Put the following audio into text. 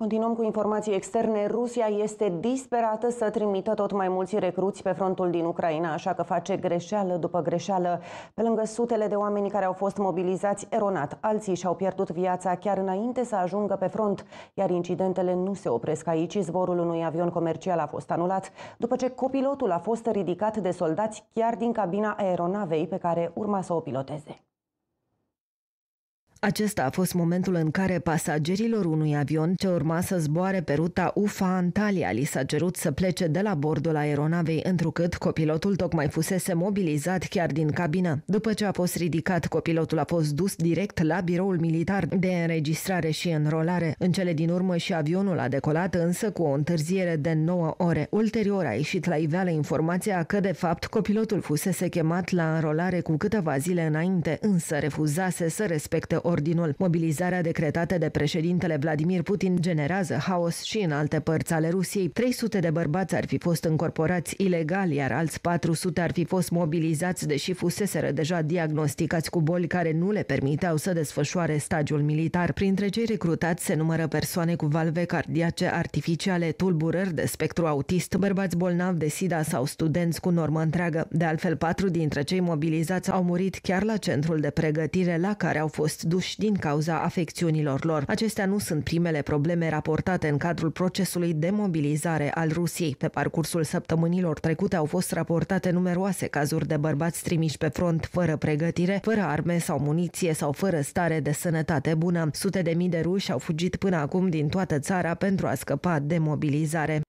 Continuăm cu informații externe. Rusia este disperată să trimită tot mai mulți recruți pe frontul din Ucraina, așa că face greșeală după greșeală. Pe lângă sutele de oameni care au fost mobilizați eronat, alții și-au pierdut viața chiar înainte să ajungă pe front, iar incidentele nu se opresc aici. Zborul unui avion comercial a fost anulat, după ce copilotul a fost ridicat de soldați chiar din cabina aeronavei pe care urma să o piloteze. Acesta a fost momentul în care pasagerilor unui avion ce urma să zboare pe ruta UFA Antalya li s-a cerut să plece de la bordul aeronavei, întrucât copilotul tocmai fusese mobilizat chiar din cabină. După ce a fost ridicat, copilotul a fost dus direct la biroul militar de înregistrare și înrolare. În cele din urmă și avionul a decolat, însă cu o întârziere de 9 ore. Ulterior a ieșit la iveală informația că, de fapt, copilotul fusese chemat la înrolare cu câteva zile înainte, însă refuzase să respecte o ordinul. Mobilizarea decretată de președintele Vladimir Putin generează haos și în alte părți ale Rusiei. 300 de bărbați ar fi fost încorporați ilegal, iar alți 400 ar fi fost mobilizați, deși fuseseră deja diagnosticați cu boli care nu le permiteau să desfășoare stagiul militar. Printre cei recrutați se numără persoane cu valve cardiace artificiale, tulburări de spectru autist, bărbați bolnavi de SIDA sau studenți cu normă întreagă. De altfel, patru dintre cei mobilizați au murit chiar la centrul de pregătire la care au fost reduși din cauza afecțiunilor lor. Acestea nu sunt primele probleme raportate în cadrul procesului de mobilizare al Rusiei. Pe parcursul săptămânilor trecute au fost raportate numeroase cazuri de bărbați trimiși pe front fără pregătire, fără arme sau muniție sau fără stare de sănătate bună. Sute de mii de ruși au fugit până acum din toată țara pentru a scăpa de mobilizare.